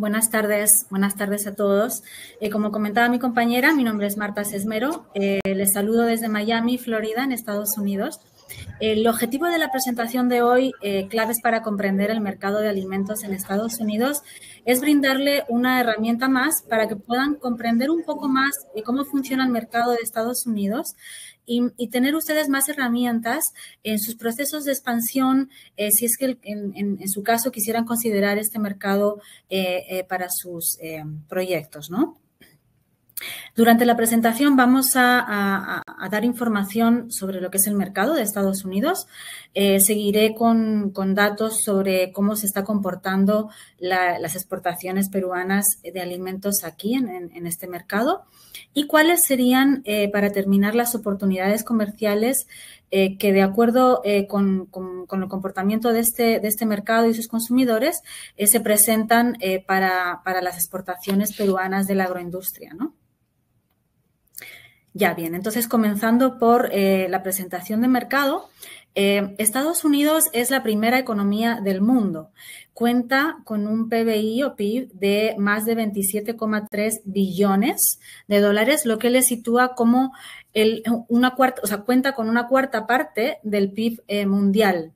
Buenas tardes, buenas tardes a todos. Eh, como comentaba mi compañera, mi nombre es Marta Sesmero. Eh, les saludo desde Miami, Florida, en Estados Unidos. El objetivo de la presentación de hoy, eh, Claves para comprender el mercado de alimentos en Estados Unidos, es brindarle una herramienta más para que puedan comprender un poco más cómo funciona el mercado de Estados Unidos y, tener ustedes más herramientas en sus procesos de expansión, eh, si es que en, su caso quisieran considerar este mercado eh, para sus proyectos, ¿no? Durante la presentación vamos a, dar información sobre lo que es el mercado de Estados Unidos. Eh, seguiré con, datos sobre cómo se está comportando las exportaciones peruanas de alimentos aquí en, este mercado y cuáles serían, eh, para terminar, las oportunidades comerciales eh, que de acuerdo con, el comportamiento este, de este, mercado y sus consumidores se presentan para, para, las exportaciones peruanas de la agroindustria, ¿no? Ya bien, entonces comenzando por eh, la presentación de mercado, eh, Estados Unidos es la primera economía del mundo. Cuenta con un PBI o PIB de más de 27,3 billones de dólares, lo que le sitúa como una cuarta, o sea, cuenta con una cuarta parte del PIB eh, mundial.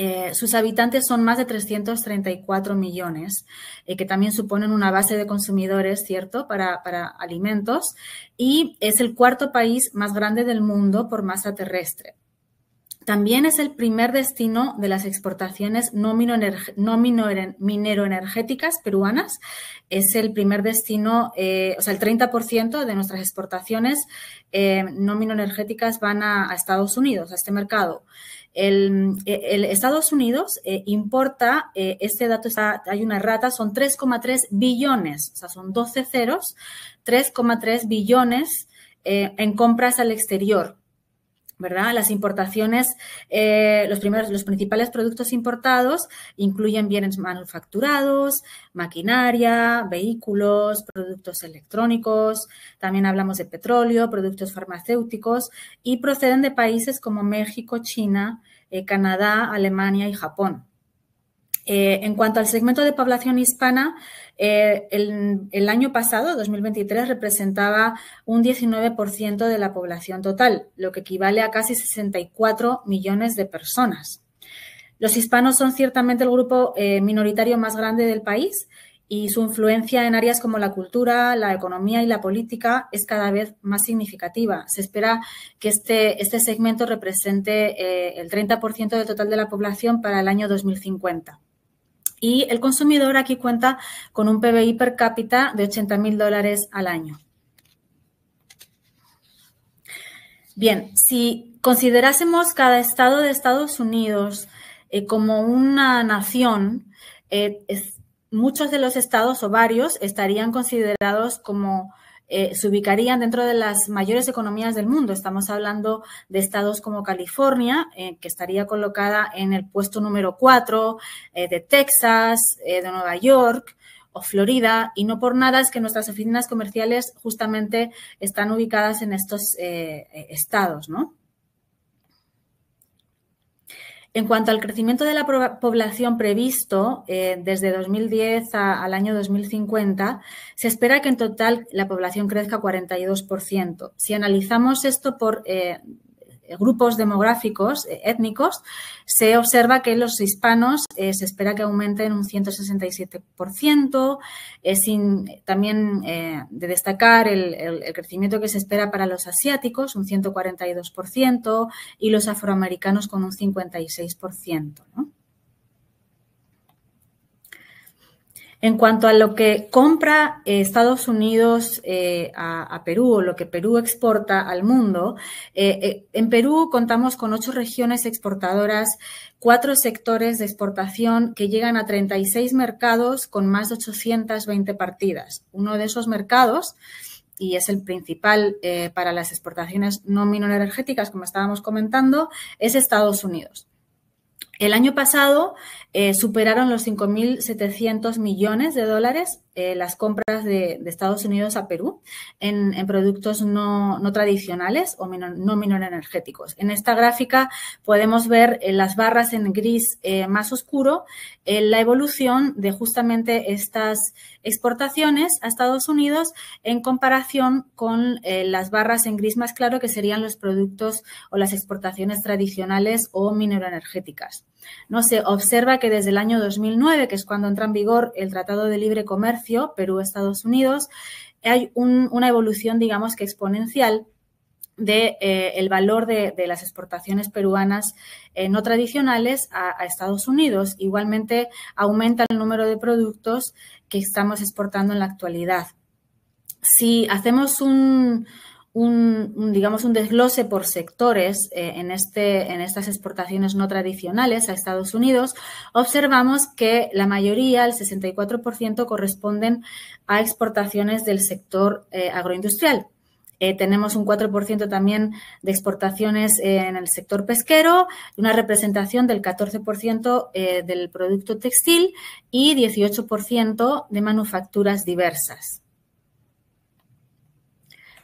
Eh, sus habitantes son más de 334 millones, eh, que también suponen una base de consumidores, ¿cierto?, para, alimentos, y es el cuarto país más grande del mundo por masa terrestre. También es el primer destino de las exportaciones no, energéticas peruanas. Es el primer destino, eh, o sea, el 30% de nuestras exportaciones eh, no van a, Estados Unidos, a este mercado. El, eh, Estados Unidos eh, importa, este dato está, hay una rata, son 3,3 billones, o sea, son 12 ceros, 3,3 billones en compras al exterior ¿verdad? Las importaciones, eh, los, principales productos importados incluyen bienes manufacturados, maquinaria, vehículos, productos electrónicos, también hablamos de petróleo, productos farmacéuticos y proceden de países como México, China, eh, Canadá, Alemania y Japón. Eh, en cuanto al segmento de población hispana, eh, el, año pasado, 2023, representaba un 19% de la población total, lo que equivale a casi 64 millones de personas. Los hispanos son ciertamente el grupo eh, minoritario más grande del país y su influencia en áreas como la cultura, la economía y la política es cada vez más significativa. Se espera que este, este segmento represente el 30% del total de la población para el año 2050. Y el consumidor aquí cuenta con un PBI per cápita de 80 mil dólares al año. Bien, si considerásemos cada estado de Estados Unidos eh, como una nación, eh, muchos de los estados o varios estarían considerados como eh, se ubicarían dentro de las mayores economías del mundo. Estamos hablando de estados como California, eh, que estaría colocada en el puesto número 4, eh, de Texas, de Nueva York o Florida, y no por nada es que nuestras oficinas comerciales justamente están ubicadas en estos estados, ¿no? En cuanto al crecimiento de la población previsto eh, desde 2010 al año 2050, se espera que en total la población crezca 42%. Si analizamos esto por eh, eh, grupos demográficos eh, étnicos, se observa que los hispanos eh, se espera que aumenten un 167%. sin, también de destacar el, crecimiento que se espera para los asiáticos, un 142%, y los afroamericanos con un 56%. En cuanto a lo que compra eh, Estados Unidos eh, a, Perú o lo que Perú exporta al mundo, eh, en Perú contamos con ocho regiones exportadoras, cuatro sectores de exportación que llegan a 36 mercados con más de 820 partidas. Uno de esos mercados y es el principal para las exportaciones no minoenergéticas, como estábamos comentando, es Estados Unidos. El año pasado eh, superaron los 5.700 millones de dólares eh, las compras de, Estados Unidos a Perú en, productos no, tradicionales o no mineroenergéticos. En esta gráfica podemos ver eh, las barras en gris más oscuro la evolución de justamente estas exportaciones a Estados Unidos en comparación con las barras en gris más claro que serían los productos o las exportaciones tradicionales o mineroenergéticas. No se observa que desde el año 2009, que es cuando entra en vigor el Tratado de Libre Comercio Perú-Estados Unidos, hay una evolución, digamos que exponencial del de, eh, valor de, las exportaciones peruanas eh, no tradicionales a, a, Estados Unidos. Igualmente, aumenta el número de productos que estamos exportando en la actualidad. Si hacemos un, un, digamos, un desglose por sectores eh, en, este, en estas exportaciones no tradicionales a Estados Unidos, observamos que la mayoría, el 64%, corresponden a exportaciones del sector eh, agroindustrial. Eh, tenemos un 4% también de exportaciones en el sector pesquero, una representación del 14% del producto textil y 18% de manufacturas diversas.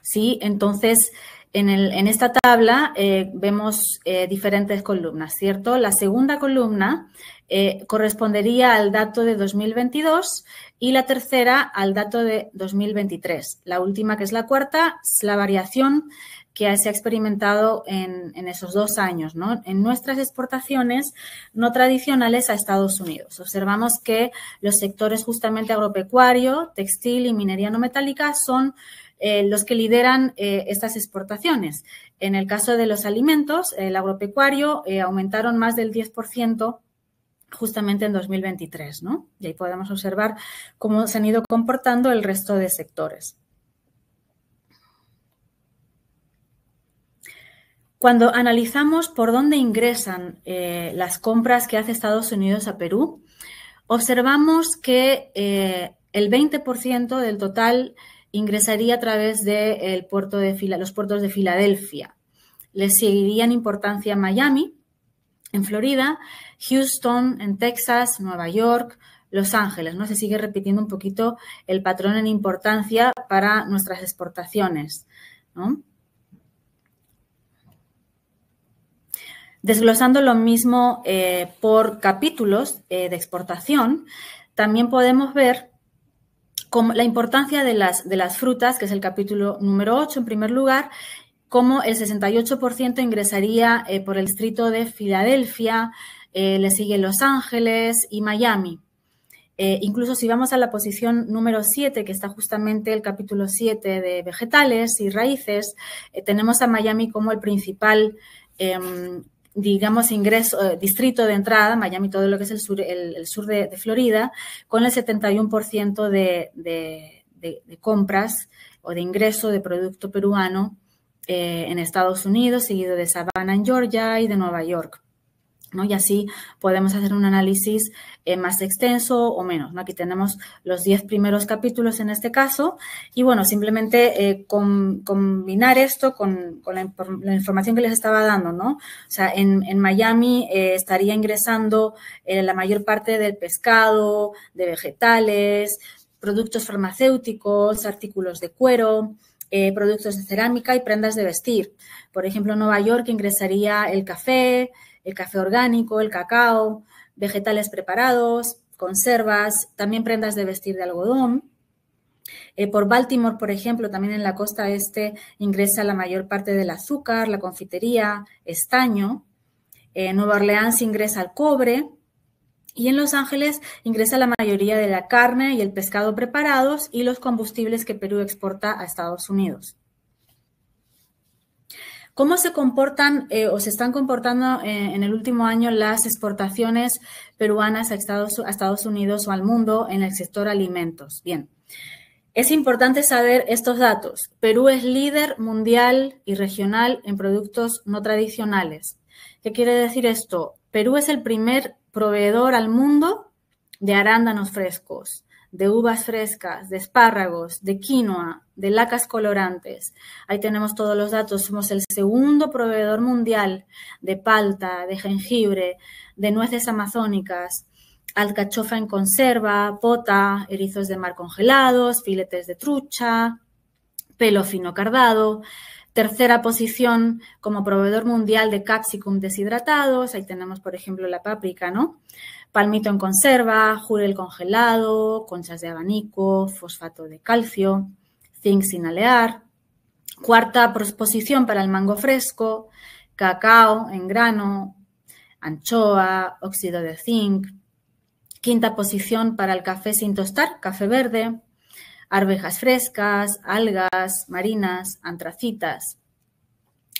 ¿sí? Entonces, en, esta tabla eh, vemos eh, diferentes columnas, ¿cierto? La segunda columna eh, correspondería al dato de 2022 y la tercera al dato de 2023. La última, que es la cuarta, es la variación que se ha experimentado en, en, esos dos años, ¿no? En nuestras exportaciones no tradicionales a Estados Unidos. Observamos que los sectores justamente agropecuario, textil y minería no metálica son eh, los que lideran eh, estas exportaciones. En el caso de los alimentos, el agropecuario eh, aumentaron más del 10% justamente en 2023, ¿no? Y ahí podemos observar cómo se han ido comportando el resto de sectores. Cuando analizamos por dónde ingresan las compras que hace Estados Unidos a Perú, observamos que el 20% del total ingresaría a través de los puertos de Filadelfia. Le seguiría en importancia Miami, en Florida, Houston, en Texas, Nueva York, Los Ángeles. ¿no? Se sigue repitiendo un poquito el patrón en importancia para nuestras exportaciones. Desglosando lo mismo eh, por capítulos eh, de exportación, también podemos ver la importancia de las, de las frutas, que es el capítulo número 8 en primer lugar, como el 68% ingresaría eh, por el distrito de Filadelfia, eh, le sigue Los Ángeles y Miami. Eh, incluso si vamos a la posición número 7, que está justamente el capítulo 7 de vegetales y raíces, tenemos a Miami como el principal em, digamos, ingreso, eh, distrito de entrada, Miami, todo lo que es el sur, el, sur de, Florida, con el 71% de, de, de, compras o de ingreso de producto peruano eh, en Estados Unidos, seguido de Savannah, en Georgia y de Nueva York. Y así podemos hacer un análisis eh, más extenso o menos, Aquí tenemos los 10 primeros capítulos en este caso y, bueno, simplemente eh, combinar esto con, la, información que les estaba dando, ¿no? O sea, en, Miami eh, estaría ingresando la mayor parte del pescado, de vegetales, productos farmacéuticos, artículos de cuero, productos de cerámica y prendas de vestir. Por ejemplo, en Nueva York ingresaría el café, el café orgánico, el cacao, vegetales preparados, conservas, también prendas de vestir de algodón. Eh, por Baltimore, por ejemplo, también en la costa este ingresa la mayor parte del azúcar, la confitería, estaño. En eh, Nueva Orleans ingresa el cobre. Y en Los Ángeles ingresa la mayoría de la carne y el pescado preparados y los combustibles que Perú exporta a Estados Unidos. ¿Cómo se comportan eh, o se están comportando eh, en el último año las exportaciones peruanas a Estados Unidos o al mundo en el sector alimentos? Bien, es importante saber estos datos. Perú es líder mundial y regional en productos no tradicionales. ¿Qué quiere decir esto? Perú es el primer proveedor al mundo de arándanos frescos, de uvas frescas, de espárragos, de quinoa, de lacas colorantes. Ahí tenemos todos los datos. Somos el segundo proveedor mundial de palta, de jengibre, de nueces amazónicas, alcachofa en conserva, pota, erizos de mar congelados, filetes de trucha, pelo fino cardado. Tercera posición como proveedor mundial de capsicum deshidratados. Ahí tenemos, por ejemplo, la páprica, ¿no? palmito en conserva, jurel congelado, conchas de abanico, fosfato de calcio, zinc sin alear. Cuarta posición para el mango fresco, cacao en grano, anchoa, óxido de zinc. Quinta posición para el café sin tostar, café verde, arvejas frescas, algas marinas, antracitas.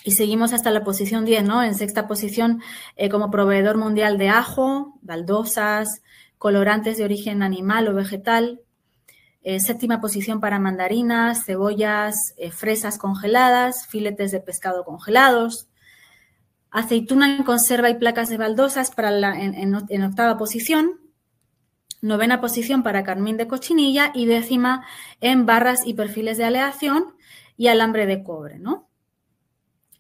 Y seguimos hasta la posición 10, ¿no? En sexta posición, eh, como proveedor mundial de ajo, baldosas, colorantes de origen animal o vegetal. Eh, séptima posición para mandarinas, cebollas, eh, fresas congeladas, filetes de pescado congelados. Aceituna en conserva y placas de baldosas para la, en octava posición novena posición para carmín de cochinilla y décima en barras y perfiles de aleación y alambre de cobre, ¿no?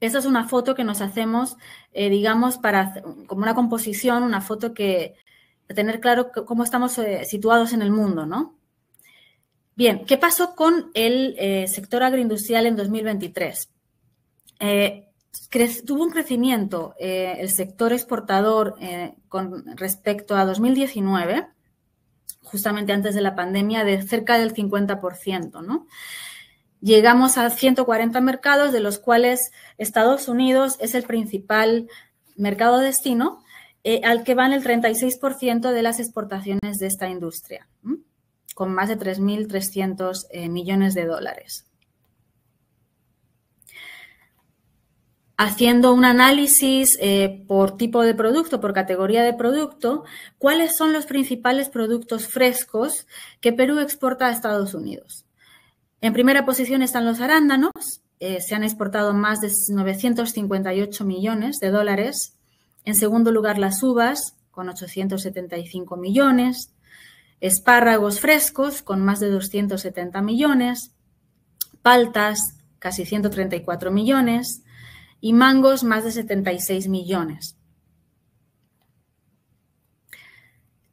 Esa es una foto que nos hacemos, eh, digamos, para, como una composición, una foto que tener claro cómo estamos eh, situados en el mundo, ¿no? Bien, ¿qué pasó con el eh, sector agroindustrial en 2023? tuvo un crecimiento el sector exportador con respecto a 2019, justamente antes de la pandemia, de cerca del 50%, ¿no? Llegamos a 140 mercados, de los cuales Estados Unidos es el principal mercado destino, eh, al que van el 36% de las exportaciones de esta industria, con más de 3.300 eh, millones de dólares. haciendo un análisis eh, por tipo de producto, por categoría de producto, cuáles son los principales productos frescos que Perú exporta a Estados Unidos. En primera posición están los arándanos. Eh, se han exportado más de 958 millones de dólares. En segundo lugar, las uvas, con 875 millones. Espárragos frescos, con más de 270 millones. Paltas, casi 134 millones. Y mangos, más de 76 millones.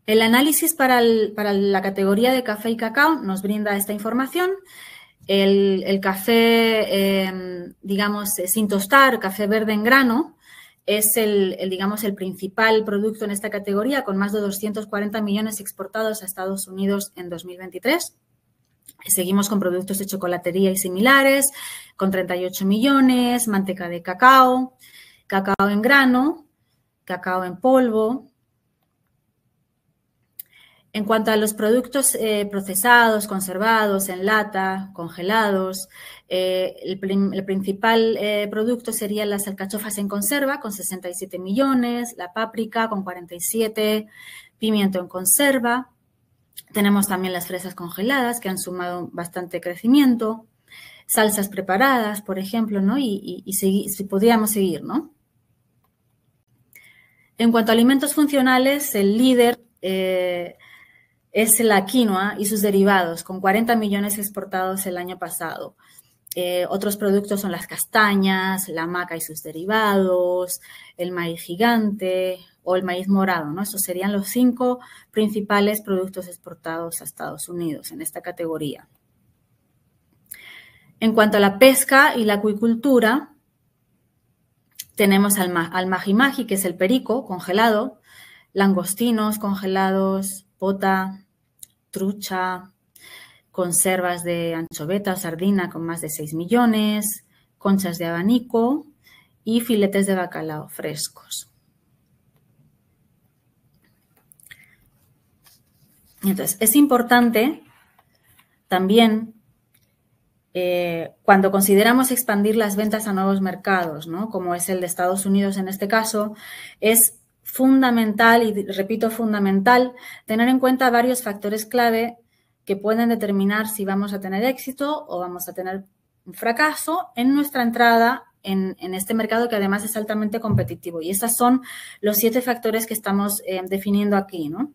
El análisis para, la categoría de café y cacao nos brinda esta información el, café, em, digamos, sin tostar, café verde en grano, es el, el, digamos, el principal producto en esta categoría, con más de 240 millones exportados a Estados Unidos en 2023. Seguimos con productos de chocolatería y similares, con 38 millones, manteca de cacao, cacao en grano, cacao en polvo, en cuanto a los productos eh, procesados, conservados, en lata, congelados, eh, el, principal eh, producto serían las alcachofas en conserva con 67 millones, la páprica con 47, pimiento en conserva. Tenemos también las fresas congeladas que han sumado bastante crecimiento, salsas preparadas, por ejemplo, ¿no? Y, si podríamos seguir, ¿no? En cuanto a alimentos funcionales, el líder es la quinoa y sus derivados, con 40 millones exportados el año pasado. Eh, otros productos son las castañas, la maca y sus derivados, el maíz gigante o el maíz morado, ¿no? Estos serían los cinco principales productos exportados a Estados Unidos en esta categoría. En cuanto a la pesca y la acuicultura, tenemos al, maji magi que es el perico congelado, langostinos congelados, pota, trucha, conservas de anchoveta o sardina con más de 6 millones, conchas de abanico y filetes de bacalao frescos. Entonces, es importante también eh, cuando consideramos expandir las ventas a nuevos mercados, ¿no? como es el de Estados Unidos en este caso, es fundamental, y repito, fundamental, tener en cuenta varios factores clave que pueden determinar si vamos a tener éxito o vamos a tener un fracaso en nuestra entrada en, este mercado que además es altamente competitivo. Y esos son los siete factores que estamos eh, definiendo aquí, ¿no?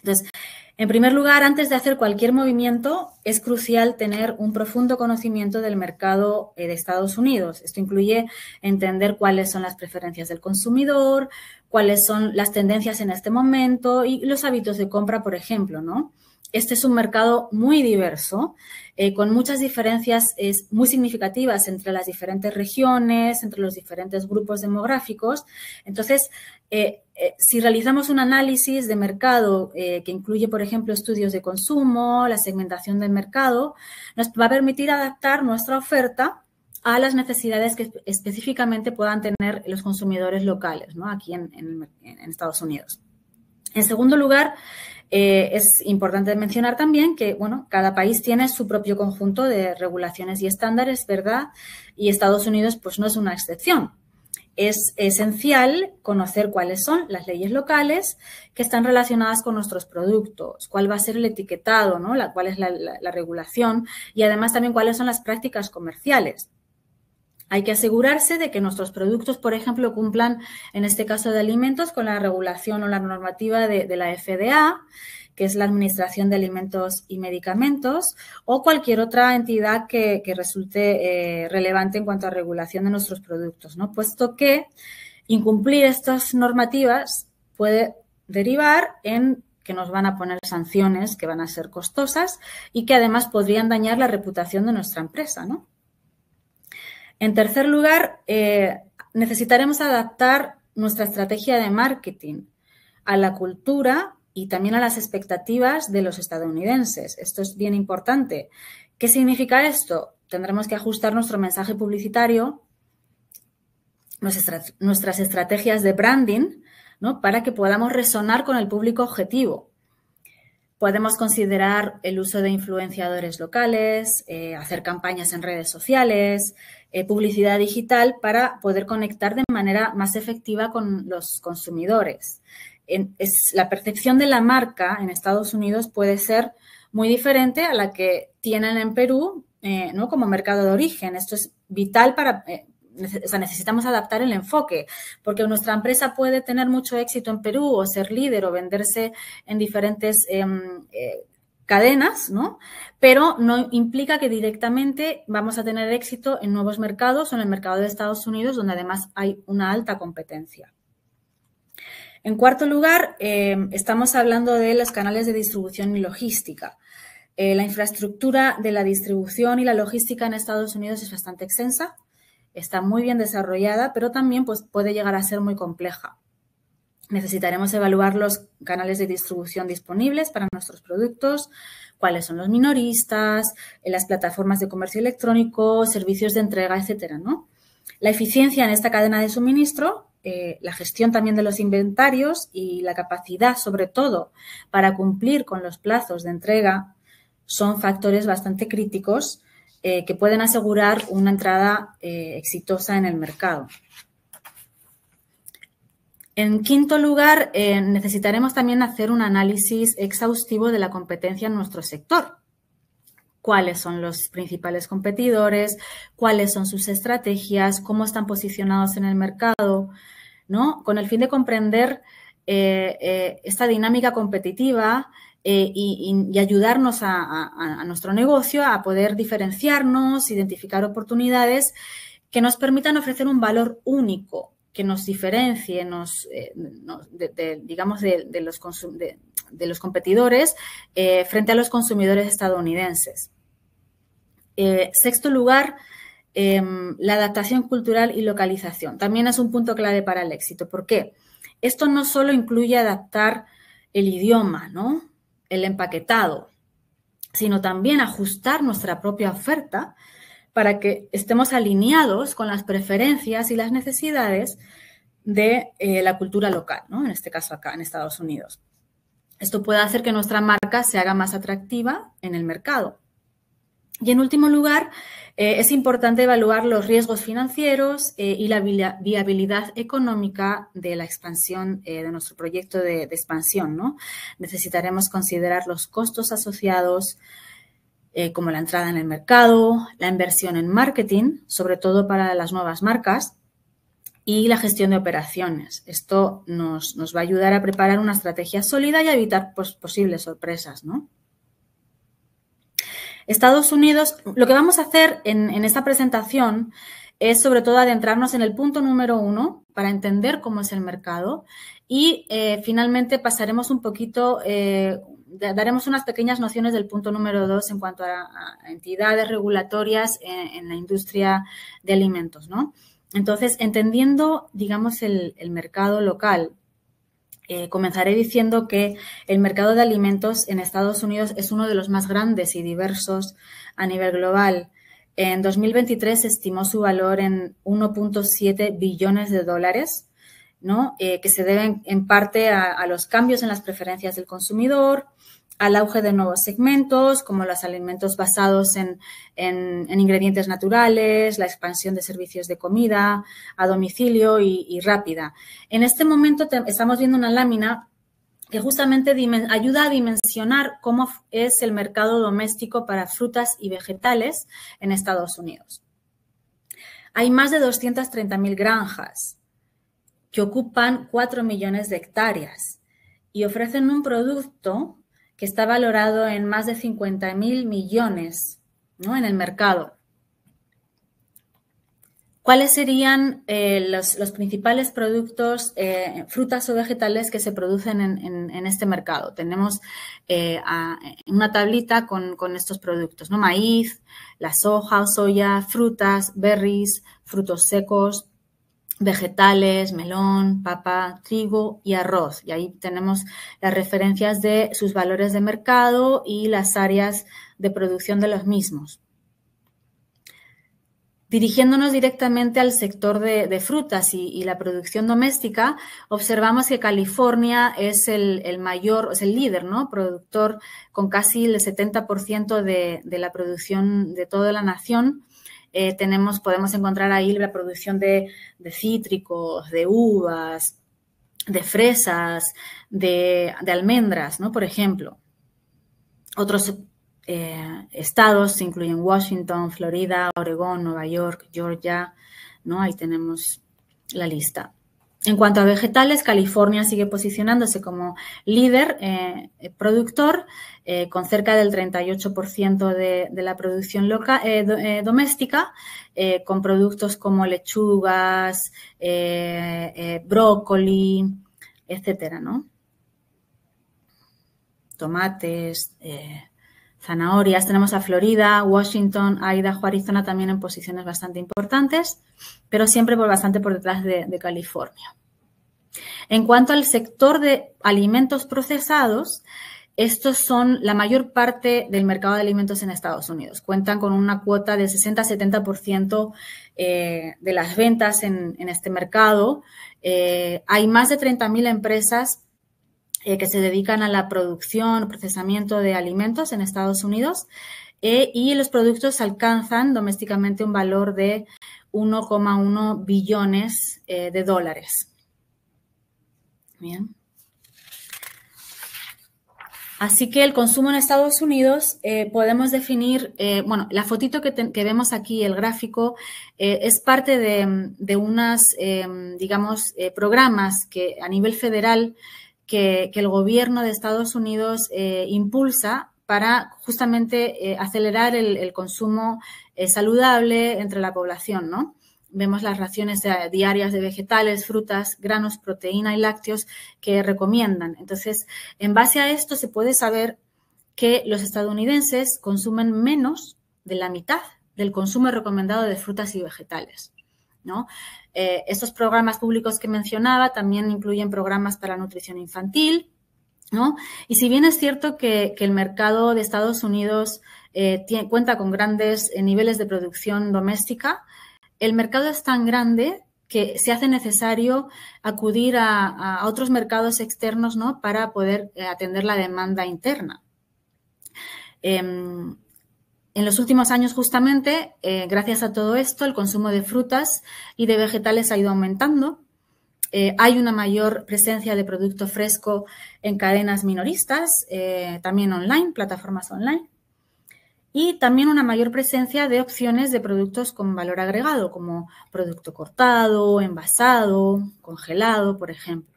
Entonces, en primer lugar, antes de hacer cualquier movimiento, es crucial tener un profundo conocimiento del mercado eh, de Estados Unidos. Esto incluye entender cuáles son las preferencias del consumidor, cuáles son las tendencias en este momento y los hábitos de compra, por ejemplo, ¿no? Este es un mercado muy diverso, eh, con muchas diferencias es, muy significativas entre las diferentes regiones, entre los diferentes grupos demográficos. Entonces, eh, eh, si realizamos un análisis de mercado eh, que incluye, por ejemplo, estudios de consumo, la segmentación del mercado, nos va a permitir adaptar nuestra oferta a las necesidades que específicamente puedan tener los consumidores locales, ¿no? Aquí en, Estados Unidos. En segundo lugar, eh, es importante mencionar también que, cada país tiene su propio conjunto de regulaciones y estándares, ¿verdad? Y Estados Unidos, pues, no es una excepción es esencial conocer cuáles son las leyes locales que están relacionadas con nuestros productos, cuál va a ser el etiquetado, ¿no? la, cuál es la, regulación y además también cuáles son las prácticas comerciales. Hay que asegurarse de que nuestros productos, por ejemplo, cumplan, en este caso de alimentos, con la regulación o la normativa de la FDA que es la Administración de Alimentos y Medicamentos, o cualquier otra entidad que, resulte eh, relevante en cuanto a regulación de nuestros productos, ¿no? Puesto que incumplir estas normativas puede derivar en que nos van a poner sanciones que van a ser costosas y que además podrían dañar la reputación de nuestra empresa, ¿no? En tercer lugar, eh, necesitaremos adaptar nuestra estrategia de marketing a la cultura y también a las expectativas de los estadounidenses. Esto es bien importante. ¿Qué significa esto? Tendremos que ajustar nuestro mensaje publicitario, nuestras estrategias de branding, ¿no? para que podamos resonar con el público objetivo. Podemos considerar el uso de influenciadores locales, eh, hacer campañas en redes sociales, eh, publicidad digital para poder conectar de manera más efectiva con los consumidores la percepción de la marca en Estados Unidos puede ser muy diferente a la que tienen en Perú eh, ¿no? como mercado de origen. Esto es vital para... Eh, o sea, necesitamos adaptar el enfoque, porque nuestra empresa puede tener mucho éxito en Perú o ser líder o venderse en diferentes em, eh, cadenas, ¿no? Pero no implica que directamente vamos a tener éxito en nuevos mercados o en el mercado de Estados Unidos, donde además hay una alta competencia. En cuarto lugar, em, estamos hablando de los canales de distribución y logística. Eh, la infraestructura de la distribución y la logística en Estados Unidos es bastante extensa, está muy bien desarrollada, pero también pues, puede llegar a ser muy compleja. Necesitaremos evaluar los canales de distribución disponibles para nuestros productos, cuáles son los minoristas, eh, las plataformas de comercio electrónico, servicios de entrega, etcétera, ¿no? La eficiencia en esta cadena de suministro eh, la gestión también de los inventarios y la capacidad, sobre todo, para cumplir con los plazos de entrega son factores bastante críticos eh, que pueden asegurar una entrada eh, exitosa en el mercado. En quinto lugar, necesitaremos también hacer un análisis exhaustivo de la competencia en nuestro sector cuáles son los principales competidores, cuáles son sus estrategias, cómo están posicionados en el mercado, con el fin de comprender eh, eh, esta dinámica competitiva eh, y, ayudarnos a, nuestro negocio a poder diferenciarnos, identificar oportunidades que nos permitan ofrecer un valor único, que nos diferencie, de, digamos, de, los, los competidores frente a los consumidores estadounidenses. sexto lugar, Em, la adaptación cultural y localización. También es un punto clave para el éxito. ¿Por qué? Esto no solo incluye adaptar el idioma, ¿no? El empaquetado, sino también ajustar nuestra propia oferta para que estemos alineados con las preferencias y las necesidades de eh, la cultura local, ¿no? En este caso acá en Estados Unidos. Esto puede hacer que nuestra marca se haga más atractiva en el mercado. Y en último lugar, eh, es importante evaluar los riesgos financieros eh, y la viabilidad económica de la expansión eh, de nuestro proyecto de, expansión. ¿no? Necesitaremos considerar los costos asociados, como la entrada en el mercado, la inversión en marketing, sobre todo para las nuevas marcas, y la gestión de operaciones. Esto nos, va a ayudar a preparar una estrategia sólida y a evitar pues, posibles sorpresas. ¿no? Estados Unidos, lo que vamos a hacer en, esta presentación es sobre todo adentrarnos en el punto número uno para entender cómo es el mercado y eh, finalmente pasaremos un poquito, eh, daremos unas pequeñas nociones del punto número dos en cuanto a, entidades regulatorias en, la industria de alimentos, ¿no? Entonces, entendiendo, digamos, el mercado local, eh, comenzaré diciendo que el mercado de alimentos en Estados Unidos es uno de los más grandes y diversos a nivel global. En 2023 se estimó su valor en 1.7 billones de dólares, ¿no? Eh, que se deben en parte a, los cambios en las preferencias del consumidor, al auge de nuevos segmentos, como los alimentos basados en, ingredientes naturales, la expansión de servicios de comida a domicilio y, rápida. En este momento estamos viendo una lámina que justamente ayuda a dimensionar cómo es el mercado doméstico para frutas y vegetales en Estados Unidos. Hay más de 230.000 granjas que ocupan 4 millones de hectáreas y ofrecen un producto que está valorado en más de 50.000 mil millones ¿no? en el mercado. ¿Cuáles serían eh, los, principales productos, eh, frutas o vegetales que se producen en, este mercado? Tenemos eh, una tablita con, con, estos productos, ¿no? Maíz, la soja o soya, frutas, berries, frutos secos, vegetales, melón, papa, trigo y arroz. Y ahí tenemos las referencias de sus valores de mercado y las áreas de producción de los mismos. Dirigiéndonos directamente al sector de, frutas y, la producción doméstica, observamos que California es el, mayor, es el líder, ¿no? Productor con casi el 70% de la producción de toda la nación eh, tenemos, podemos encontrar ahí la producción de, cítricos, de uvas, de fresas, de, almendras, ¿no? Por ejemplo. Otros eh, estados incluyen Washington, Florida, Oregón, Nueva York, Georgia, ¿no? Ahí tenemos la lista. En cuanto a vegetales, California sigue posicionándose como líder eh, productor, eh, con cerca del 38% de, la producción eh, doméstica, con productos como lechugas, brócoli, etcétera, ¿no? Tomates, zanahorias. Tenemos a Florida, Washington, Idaho, Arizona también en posiciones bastante importantes, pero siempre por bastante por detrás de, California. En cuanto al sector de alimentos procesados, estos son la mayor parte del mercado de alimentos en Estados Unidos. Cuentan con una cuota del 60-70% eh, de las ventas en, este mercado. Eh, hay más de 30.000 empresas eh, que se dedican a la producción, o procesamiento de alimentos en Estados Unidos eh, y los productos alcanzan domésticamente un valor de 1,1 billones eh, de dólares. Bien. Así que el consumo en Estados Unidos podemos definir, bueno, la fotito que, vemos aquí, el gráfico, es parte de, de unas, digamos, programas que a nivel federal que, el gobierno de Estados Unidos eh, impulsa para justamente eh, acelerar el, consumo eh, saludable entre la población, ¿no? Vemos las raciones diarias de vegetales, frutas, granos, proteína y lácteos que recomiendan. Entonces, en base a esto se puede saber que los estadounidenses consumen menos de la mitad del consumo recomendado de frutas y vegetales. Eh, estos programas públicos que mencionaba también incluyen programas para nutrición infantil, ¿no? Y si bien es cierto que, el mercado de Estados Unidos eh, cuenta con grandes eh, niveles de producción doméstica, el mercado es tan grande que se hace necesario acudir a, otros mercados externos para poder atender la demanda interna. Em, en los últimos años, justamente, eh, gracias a todo esto, el consumo de frutas y de vegetales ha ido aumentando. Eh, hay una mayor presencia de producto fresco en cadenas minoristas, eh, también online, plataformas online. Y también una mayor presencia de opciones de productos con valor agregado, como producto cortado, envasado, congelado, por ejemplo.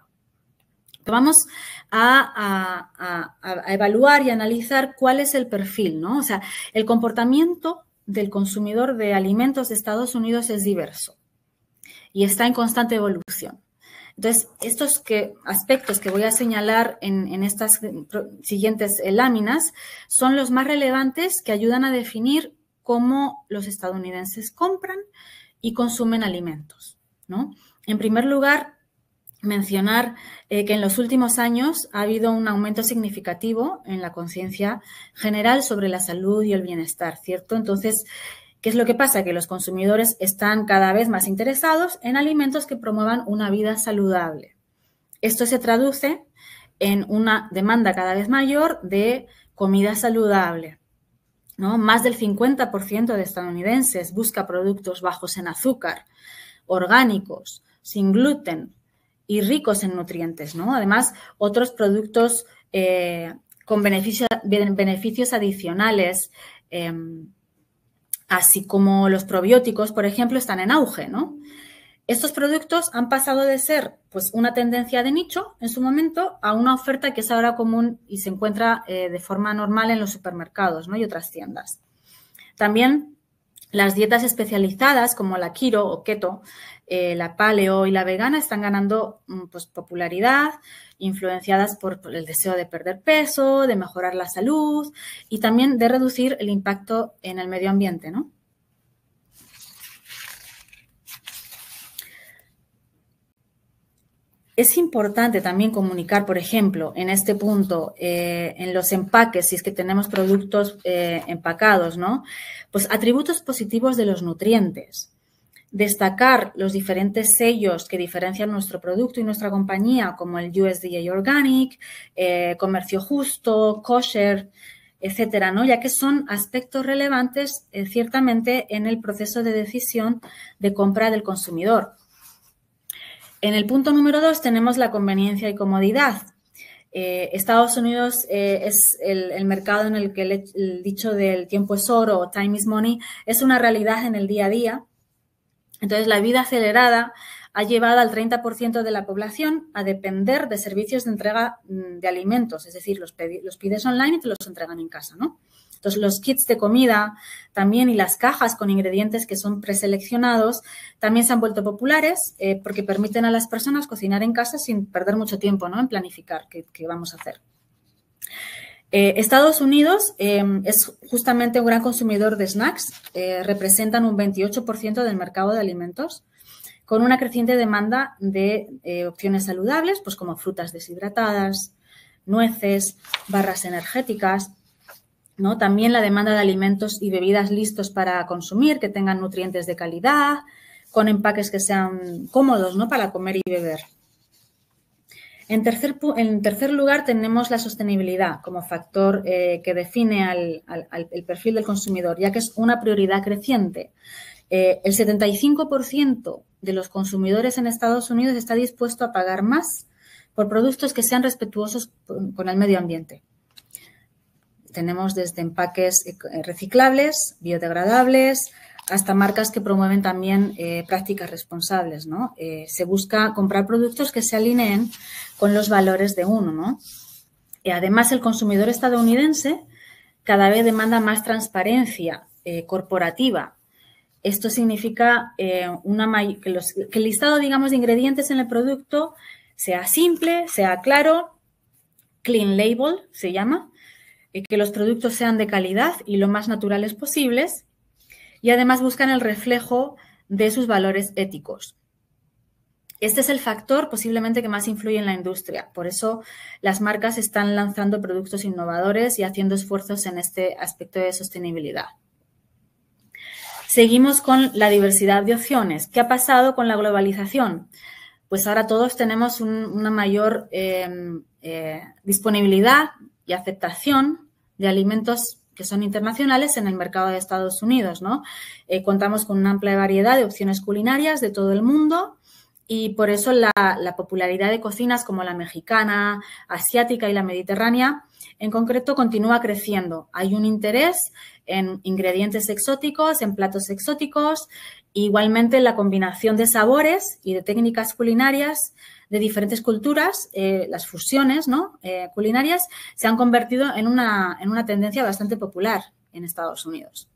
Vamos a, evaluar y analizar cuál es el perfil, ¿no? O sea, el comportamiento del consumidor de alimentos de Estados Unidos es diverso y está en constante evolución. Entonces, estos aspectos que voy a señalar en, en estas siguientes eh, láminas son los más relevantes que ayudan a definir cómo los estadounidenses compran y consumen alimentos. ¿no? En primer lugar, mencionar eh, que en los últimos años ha habido un aumento significativo en la conciencia general sobre la salud y el bienestar, ¿cierto? Entonces, ¿qué es lo que pasa? Que los consumidores están cada vez más interesados en alimentos que promuevan una vida saludable. Esto se traduce en una demanda cada vez mayor de comida saludable. ¿no? Más del 50% de estadounidenses busca productos bajos en azúcar, orgánicos, sin gluten, y ricos en nutrientes, ¿no? Además, otros productos eh, con beneficios adicionales, em, así como los probióticos, por ejemplo, están en auge, ¿no? Estos productos han pasado de ser pues, una tendencia de nicho en su momento a una oferta que es ahora común y se encuentra eh, de forma normal en los supermercados ¿no? y otras tiendas. También las dietas especializadas como la Quiro o Keto eh, la paleo y la vegana están ganando mm, pues, popularidad, influenciadas por, el deseo de perder peso, de mejorar la salud y también de reducir el impacto en el medio ambiente, ¿no? Es importante también comunicar, por ejemplo, en este punto, eh, en los empaques, si es que tenemos productos eh, empacados, ¿no? Pues atributos positivos de los nutrientes destacar los diferentes sellos que diferencian nuestro producto y nuestra compañía, como el USDA Organic, eh, Comercio Justo, Kosher, etcétera, ¿no? Ya que son aspectos relevantes, eh, ciertamente, en el proceso de decisión de compra del consumidor. En el punto número dos tenemos la conveniencia y comodidad. Eh, Estados Unidos es el, mercado en el que el, dicho del tiempo es oro time is money es una realidad en el día a día entonces, la vida acelerada ha llevado al 30% de la población a depender de servicios de entrega mm, de alimentos, es decir, los, pides online y te los entregan en casa, ¿no? Entonces, los kits de comida también y las cajas con ingredientes que son preseleccionados también se han vuelto populares eh, porque permiten a las personas cocinar en casa sin perder mucho tiempo ¿no? en planificar qué vamos a hacer. Eh, Estados Unidos em, es justamente un gran consumidor de snacks, eh, representan un 28% del mercado de alimentos, con una creciente demanda de eh, opciones saludables, pues como frutas deshidratadas, nueces, barras energéticas, ¿no? También la demanda de alimentos y bebidas listos para consumir, que tengan nutrientes de calidad, con empaques que sean cómodos, ¿no? Para comer y beber. En tercer, lugar, tenemos la sostenibilidad como factor eh, que define al, el perfil del consumidor, ya que es una prioridad creciente. Eh, el 75% de los consumidores en Estados Unidos está dispuesto a pagar más por productos que sean respetuosos con el medio ambiente. Tenemos desde empaques eh, reciclables, biodegradables, hasta marcas que promueven también eh, prácticas responsables, ¿no? Eh, se busca comprar productos que se alineen con los valores de uno, ¿no? Y además, el consumidor estadounidense cada vez demanda más transparencia eh, corporativa. Esto significa una que, el listado, digamos, de ingredientes en el producto sea simple, sea claro, clean label se llama, que los productos sean de calidad y lo más naturales posibles y además buscan el reflejo de sus valores éticos. Este es el factor posiblemente que más influye en la industria. Por eso las marcas están lanzando productos innovadores y haciendo esfuerzos en este aspecto de sostenibilidad. Seguimos con la diversidad de opciones. ¿Qué ha pasado con la globalización? Pues ahora todos tenemos una mayor eh, eh, disponibilidad y aceptación de alimentos que son internacionales en el mercado de Estados Unidos, ¿no? Eh, contamos con una amplia variedad de opciones culinarias de todo el mundo y por eso la, popularidad de cocinas como la mexicana, asiática y la mediterránea, en concreto, continúa creciendo. Hay un interés en ingredientes exóticos, en platos exóticos, igualmente en la combinación de sabores y de técnicas culinarias de diferentes culturas, eh, las fusiones eh, culinarias, se han convertido en una, en una tendencia bastante popular en Estados Unidos.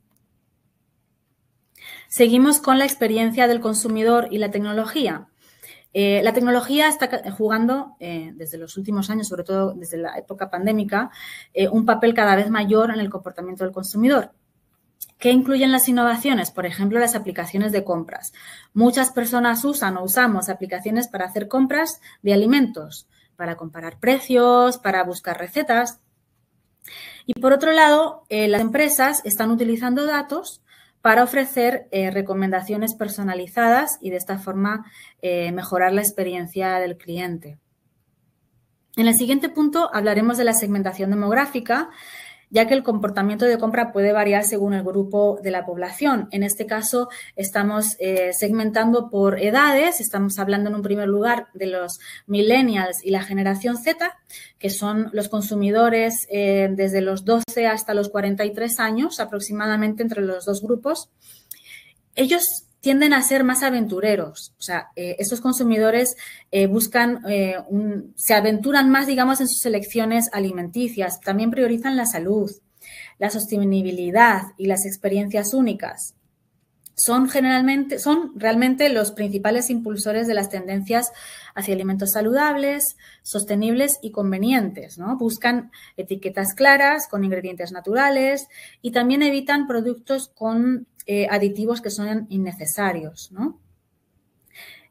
Seguimos con la experiencia del consumidor y la tecnología. Eh, la tecnología está jugando desde los últimos años, sobre todo desde la época pandémica, un papel cada vez mayor en el comportamiento del consumidor. ¿Qué incluyen las innovaciones? Por ejemplo, las aplicaciones de compras. Muchas personas usan o usamos aplicaciones para hacer compras de alimentos, para comparar precios, para buscar recetas. Y por otro lado, eh, las empresas están utilizando datos para ofrecer eh, recomendaciones personalizadas y de esta forma eh, mejorar la experiencia del cliente. En el siguiente punto hablaremos de la segmentación demográfica, ya que el comportamiento de compra puede variar según el grupo de la población. En este caso, estamos eh, segmentando por edades, estamos hablando en un primer lugar de los millennials y la generación Z, que son los consumidores eh, desde los 12 hasta los 43 años, aproximadamente entre los dos grupos. Ellos tienden a ser más aventureros. O sea, eh, esos estos consumidores eh, buscan, eh, se aventuran más, digamos, en sus elecciones alimenticias. También priorizan la salud, la sostenibilidad y las experiencias únicas. Son generalmente, son realmente los principales impulsores de las tendencias hacia alimentos saludables, sostenibles y convenientes. ¿no? Buscan etiquetas claras con ingredientes naturales y también evitan productos con eh, aditivos que son innecesarios,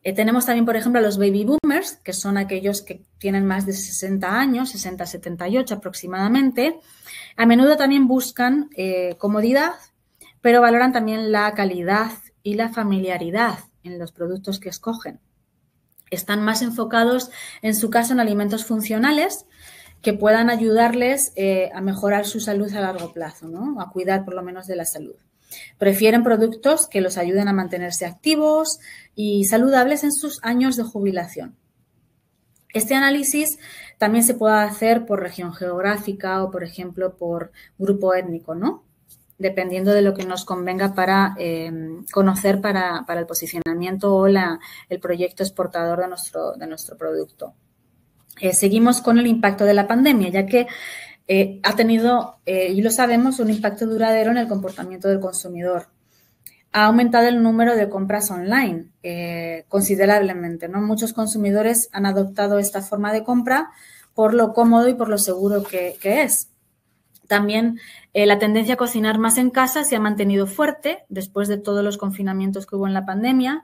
eh, tenemos también, por ejemplo, los baby boomers, que son aquellos que tienen más de 60 años, 60, 78 aproximadamente. A menudo también buscan eh, comodidad, pero valoran también la calidad y la familiaridad en los productos que escogen. Están más enfocados, en su caso, en alimentos funcionales que puedan ayudarles a mejorar su salud a largo plazo, a cuidar por lo menos de la salud. Prefieren productos que los ayuden a mantenerse activos y saludables en sus años de jubilación. Este análisis también se puede hacer por región geográfica o, por ejemplo, por grupo étnico, ¿no? Dependiendo de lo que nos convenga para em, conocer para, el posicionamiento o el proyecto exportador de nuestro, de nuestro producto. Eh, seguimos con el impacto de la pandemia, ya que eh, ha tenido, eh, y lo sabemos, un impacto duradero en el comportamiento del consumidor. Ha aumentado el número de compras online eh, considerablemente. ¿no? Muchos consumidores han adoptado esta forma de compra por lo cómodo y por lo seguro que, es. También la tendencia a cocinar más en casa se ha mantenido fuerte después de todos los confinamientos que hubo en la pandemia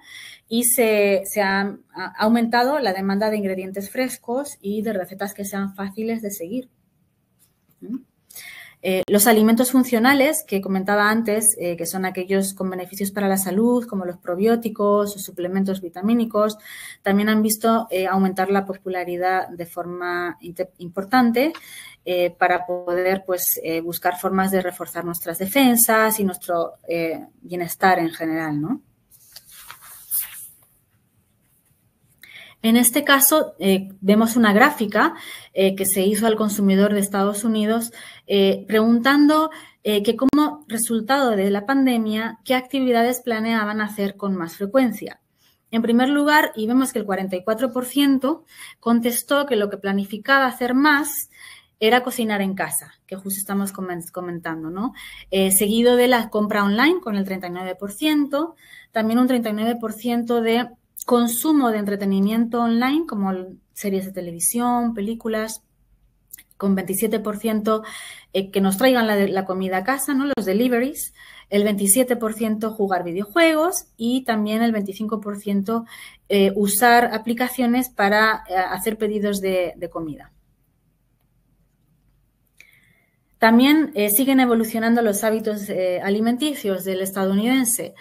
y se, ha aumentado la demanda de ingredientes frescos y de recetas que sean fáciles de seguir. ¿Mm? Eh, los alimentos funcionales que comentaba antes, eh, que son aquellos con beneficios para la salud, como los probióticos o suplementos vitamínicos, también han visto eh, aumentar la popularidad de forma importante para poder pues, buscar formas de reforzar nuestras defensas y nuestro bienestar en general, ¿no? En este caso, eh, vemos una gráfica eh, que se hizo al consumidor de Estados Unidos eh, preguntando que como resultado de la pandemia, qué actividades planeaban hacer con más frecuencia. En primer lugar, y vemos que el 44% contestó que lo que planificaba hacer más era cocinar en casa, que justo estamos comentando, ¿no? seguido de la compra online con el 39%, también un 39% de consumo de entretenimiento online, como series de televisión, películas, con 27% eh, que nos traigan la, comida a casa, ¿no? los deliveries, el 27% jugar videojuegos y también el 25% eh, usar aplicaciones para eh, hacer pedidos de comida. También siguen evolucionando los hábitos alimenticios del estadounidense.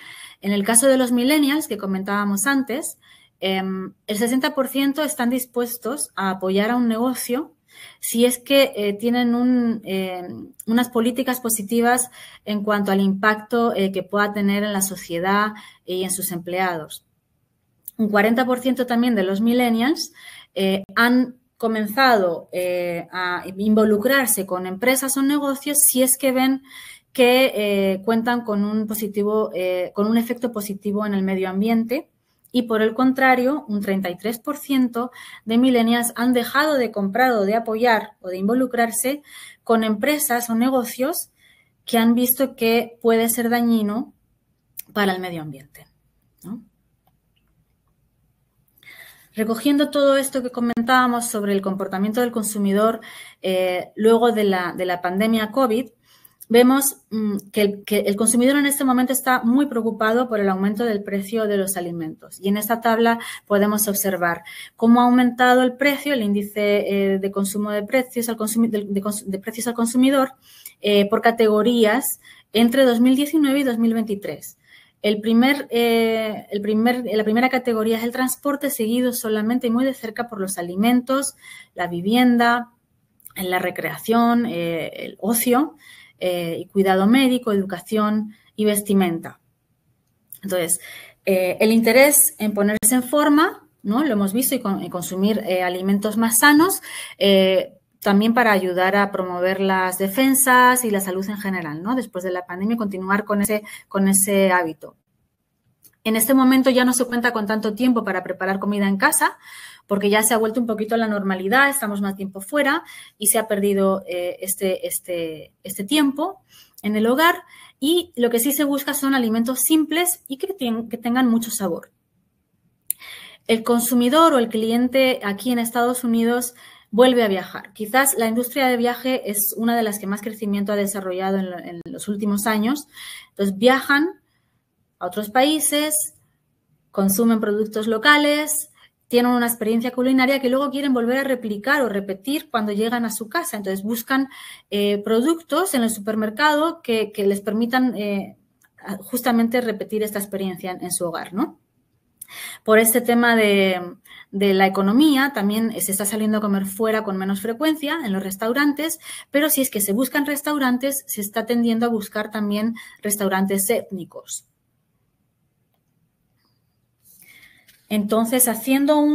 En el caso de los millennials que comentábamos antes, em, el 60% están dispuestos a apoyar a un negocio si es que eh, tienen em, unas políticas positivas en cuanto al impacto eh, que pueda tener en la sociedad y en sus empleados. Un 40% también de los millennials eh, han comenzado a involucrarse con empresas o negocios si es que ven que eh, cuentan con un, positivo, eh, con un efecto positivo en el medio ambiente y por el contrario, un 33% de millennials han dejado de comprar o de apoyar o de involucrarse con empresas o negocios que han visto que puede ser dañino para el medio ambiente. Recogiendo todo esto que comentábamos sobre el comportamiento del consumidor eh, luego de la, de la pandemia COVID, vemos mm, que el, consumidor en este momento está muy preocupado por el aumento del precio de los alimentos. Y en esta tabla podemos observar cómo ha aumentado el precio, el índice eh, de consumo de precios al, de, precios al consumidor eh, por categorías entre 2019 y 2023. El primer, eh, el primer, la primera categoría es el transporte, seguido solamente y muy de cerca por los alimentos, la vivienda, la recreación, el ocio. Eh, y cuidado médico, educación y vestimenta. Entonces, eh, el interés en ponerse en forma, ¿no? Lo hemos visto, y, consumir eh, alimentos más sanos, también para ayudar a promover las defensas y la salud en general, ¿no? Después de la pandemia, continuar con ese, con ese hábito. En este momento ya no se cuenta con tanto tiempo para preparar comida en casa, porque ya se ha vuelto un poquito la normalidad, estamos más tiempo fuera y se ha perdido eh, este, este, este tiempo en el hogar. Y lo que sí se busca son alimentos simples y que, tengan mucho sabor. El consumidor o el cliente aquí en Estados Unidos vuelve a viajar. Quizás la industria de viaje es una de las que más crecimiento ha desarrollado en los últimos años. Entonces viajan a otros países, consumen productos locales, tienen una experiencia culinaria que luego quieren volver a replicar o repetir cuando llegan a su casa. Entonces buscan eh, productos en el supermercado que, les permitan eh, justamente repetir esta experiencia en, su hogar, ¿no? Por este tema de, la economía, también se está saliendo a comer fuera con menos frecuencia en los restaurantes, pero si es que se buscan restaurantes, se está tendiendo a buscar también restaurantes étnicos. Entonces, haciendo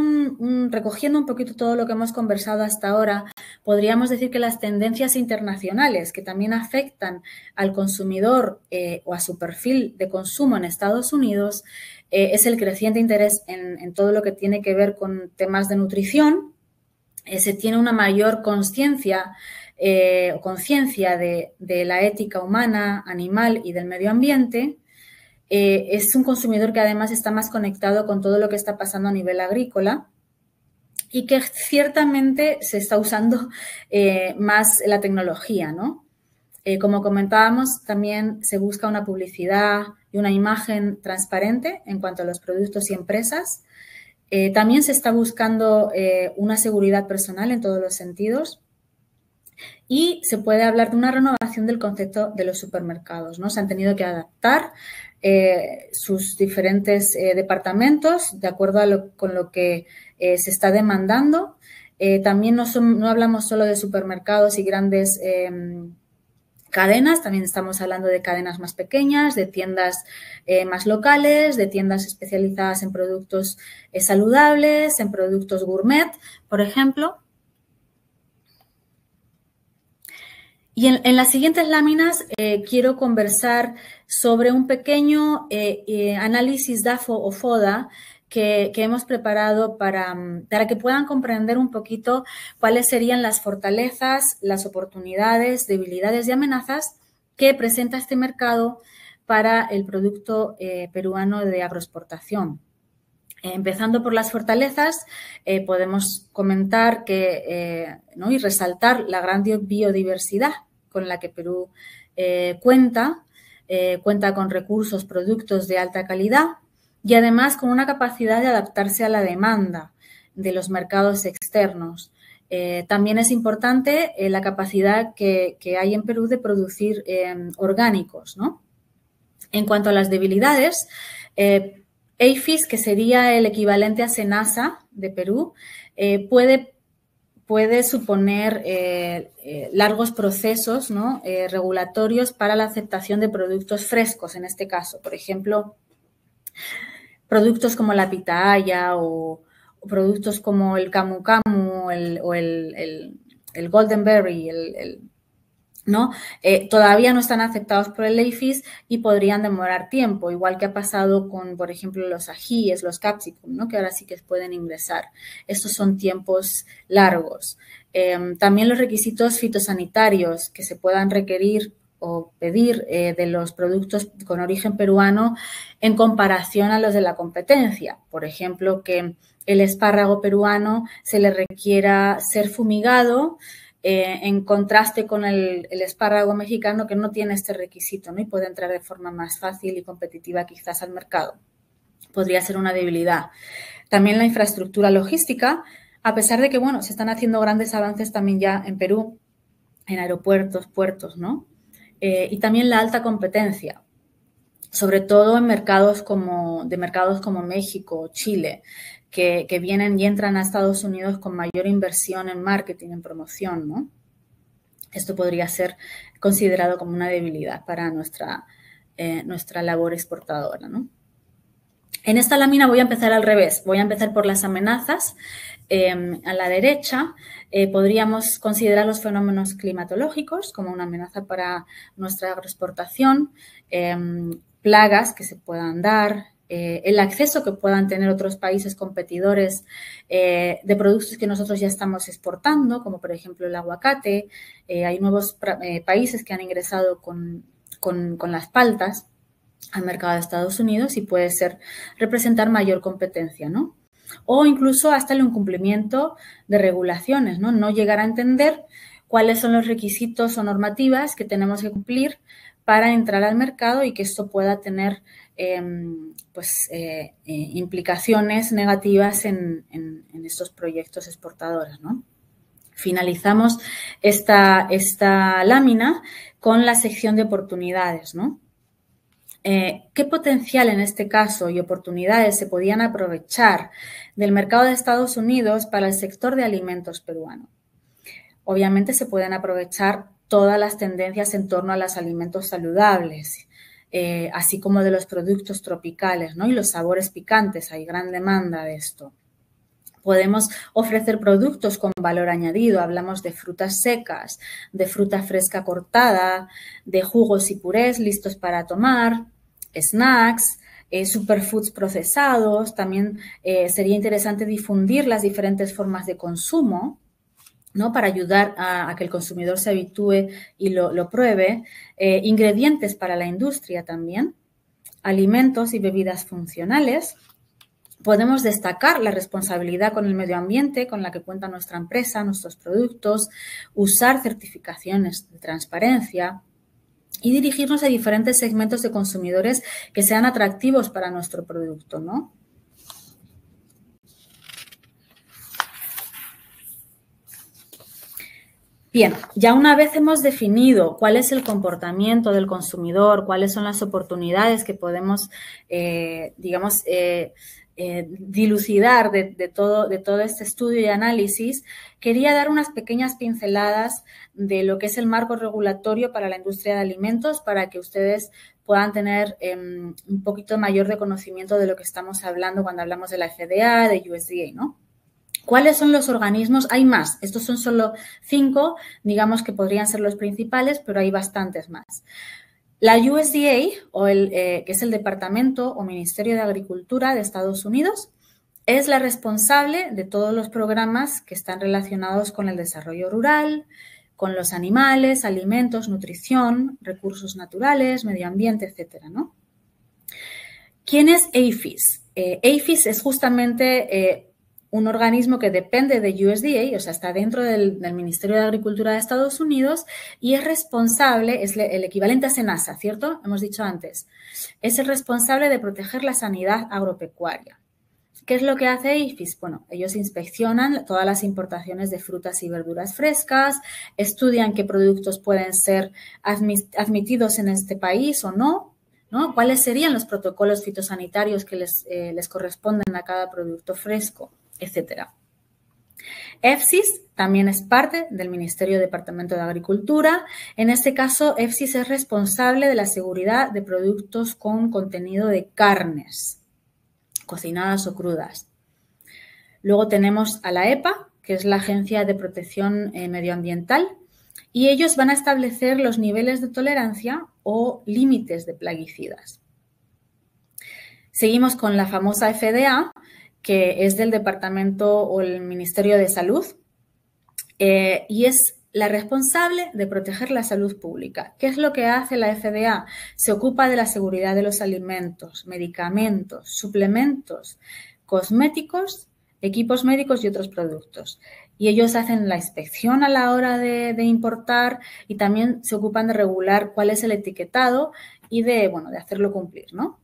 recogiendo un poquito todo lo que hemos conversado hasta ahora, podríamos decir que las tendencias internacionales que también afectan al consumidor eh, o a su perfil de consumo en Estados Unidos eh, es el creciente interés en, todo lo que tiene que ver con temas de nutrición, eh, se tiene una mayor conciencia conciencia de, la ética humana, animal y del medio ambiente. Eh, es un consumidor que además está más conectado con todo lo que está pasando a nivel agrícola y que ciertamente se está usando eh, más la tecnología, ¿no? Eh, como comentábamos, también se busca una publicidad y una imagen transparente en cuanto a los productos y empresas. también se está buscando una seguridad personal en todos los sentidos. Y se puede hablar de una renovación del concepto de los supermercados, ¿no? Se han tenido que adaptar eh, sus diferentes eh, departamentos de acuerdo con lo que eh, se está demandando. también no, hablamos solo de supermercados y grandes em, cadenas, también estamos hablando de cadenas más pequeñas, de tiendas más locales, de tiendas especializadas en productos saludables, en productos gourmet, por ejemplo. Y en, las siguientes láminas eh, quiero conversar sobre un pequeño eh, eh, análisis DAFO o FODA que, hemos preparado mm, para, que puedan comprender un poquito cuáles serían las fortalezas, las oportunidades, debilidades y amenazas que presenta este mercado para el producto peruano de agroexportación. Empezando por las fortalezas, podemos comentar ¿no? y resaltar la gran biodiversidad con la que Perú eh, cuenta, eh, cuenta con recursos, productos de alta calidad y además con una capacidad de adaptarse a la demanda de los mercados externos. Eh, también es importante la capacidad que, hay en Perú de producir em, orgánicos. ¿no? En cuanto a las debilidades, EIFIS, que sería el equivalente a SENASA de Perú, puede puede suponer eh, eh, largos procesos eh, regulatorios para la aceptación de productos frescos, en este caso, por ejemplo, productos como la pitaya o, productos como el camu camu o el, golden berry, el, eh, todavía no están afectados por el EIFIS y podrían demorar tiempo, igual que ha pasado con, por ejemplo, los ajíes, los capsicum, ¿no? Que ahora sí que pueden ingresar. Estos son tiempos largos. Em, también los requisitos fitosanitarios que se puedan requerir o pedir eh, de los productos con origen peruano en comparación a los de la competencia. Por ejemplo, que el espárrago peruano se le requiera ser fumigado eh, en contraste con el, espárrago mexicano que no tiene este requisito ¿no? y puede entrar de forma más fácil y competitiva quizás al mercado. Podría ser una debilidad. También la infraestructura logística, a pesar de que, bueno, se están haciendo grandes avances también ya en Perú, en aeropuertos, puertos, ¿no? Eh, y también la alta competencia, sobre todo en mercados como, de mercados como México, Chile, que, vienen y entran a Estados Unidos con mayor inversión en marketing, en promoción, ¿no? Esto podría ser considerado como una debilidad para nuestra, eh, nuestra labor exportadora, ¿no? En esta lámina voy a empezar al revés, voy a empezar por las amenazas. Em, a la derecha eh, podríamos considerar los fenómenos climatológicos como una amenaza para nuestra agroexportación, em, plagas que se puedan dar, eh, el acceso que puedan tener otros países competidores eh, de productos que nosotros ya estamos exportando, como por ejemplo el aguacate. Eh, hay nuevos países que han ingresado con, las paltas al mercado de Estados Unidos y puede ser representar mayor competencia, ¿no? O incluso hasta el incumplimiento de regulaciones, ¿no? No llegar a entender cuáles son los requisitos o normativas que tenemos que cumplir para entrar al mercado y que esto pueda tener Em, pues, eh, eh, implicaciones negativas en, estos proyectos exportadores. ¿no? Finalizamos esta, esta, lámina con la sección de oportunidades. ¿no? Eh, ¿Qué potencial en este caso y oportunidades se podían aprovechar del mercado de Estados Unidos para el sector de alimentos peruano? Obviamente se pueden aprovechar todas las tendencias en torno a los alimentos saludables, eh, así como de los productos tropicales ¿no? y los sabores picantes, hay gran demanda de esto. Podemos ofrecer productos con valor añadido, hablamos de frutas secas, de fruta fresca cortada, de jugos y purés listos para tomar, snacks, eh, superfoods procesados, también eh, sería interesante difundir las diferentes formas de consumo ¿no? para ayudar a, que el consumidor se habitúe y lo, pruebe, eh, ingredientes para la industria también, alimentos y bebidas funcionales. Podemos destacar la responsabilidad con el medio ambiente con la que cuenta nuestra empresa, nuestros productos, usar certificaciones de transparencia, y dirigirnos a diferentes segmentos de consumidores que sean atractivos para nuestro producto, ¿no? Bien, ya una vez hemos definido cuál es el comportamiento del consumidor, cuáles son las oportunidades que podemos, eh, digamos, eh, eh, dilucidar de, todo, este estudio y análisis, quería dar unas pequeñas pinceladas de lo que es el marco regulatorio para la industria de alimentos para que ustedes puedan tener em, un poquito mayor de conocimiento de lo que estamos hablando cuando hablamos de la FDA, de USDA, ¿no? ¿Cuáles son los organismos? Hay más. Estos son solo cinco, digamos que podrían ser los principales, pero hay bastantes más. La USDA, o el, eh, que es el Departamento o Ministerio de Agricultura de Estados Unidos, es la responsable de todos los programas que están relacionados con el desarrollo rural, con los animales, alimentos, nutrición, recursos naturales, medio ambiente, etc. ¿Quién es AFIS? Eh, AFIS es justamente eh, un organismo que depende de USDA, o sea, está dentro del, Ministerio de Agricultura de Estados Unidos y es responsable, es el equivalente a SENASA, ¿cierto? Hemos dicho antes, es el responsable de proteger la sanidad agropecuaria. ¿Qué es lo que hace IFIS? Bueno, ellos inspeccionan todas las importaciones de frutas y verduras frescas, estudian qué productos pueden ser admitidos en este país o no, ¿no? ¿Cuáles serían los protocolos fitosanitarios que les eh, corresponden a cada producto fresco? Etcétera. EFSIS también es parte del Ministerio de Departamento de Agricultura. En este caso, EFSIS es responsable de la seguridad de productos con contenido de carnes, cocinadas o crudas. Luego tenemos a la EPA, que es la Agencia de Protección eh, Medioambiental, y ellos van a establecer los niveles de tolerancia o límites de plaguicidas. Seguimos con la famosa FDA, que es del Departamento o el Ministerio de Salud eh, y es la responsable de proteger la salud pública. ¿Qué es lo que hace la FDA? Se ocupa de la seguridad de los alimentos, medicamentos, suplementos, cosméticos, equipos médicos y otros productos. Y ellos hacen la inspección a la hora de, de importar y también se ocupan de regular cuál es el etiquetado y de, bueno, de hacerlo cumplir, ¿no?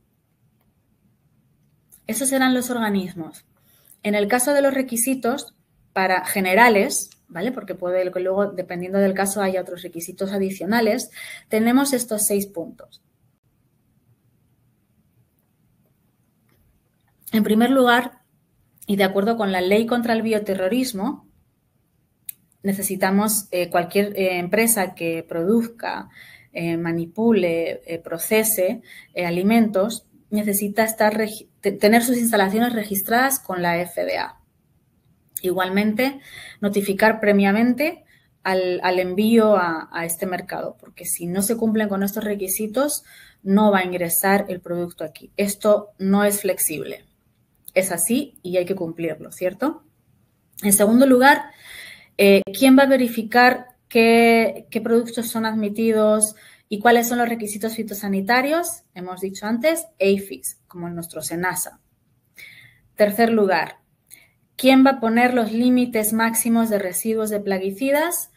Esos serán los organismos. En el caso de los requisitos para generales, ¿vale? Porque puede que luego, dependiendo del caso, haya otros requisitos adicionales, tenemos estos seis puntos. En primer lugar, y de acuerdo con la ley contra el bioterrorismo, necesitamos eh, cualquier eh, empresa que produzca, eh, manipule, procese alimentos, necesita estar, tener sus instalaciones registradas con la FDA. Igualmente, notificar previamente al, envío a, este mercado, porque si no se cumplen con estos requisitos, no va a ingresar el producto aquí. Esto no es flexible. Es así y hay que cumplirlo, ¿cierto? En segundo lugar, eh, ¿quién va a verificar qué, qué productos son admitidos? ¿Y cuáles son los requisitos fitosanitarios? Hemos dicho antes, AFIS, como en nuestro SENASA. Tercer lugar, ¿quién va a poner los límites máximos de residuos de plaguicidas?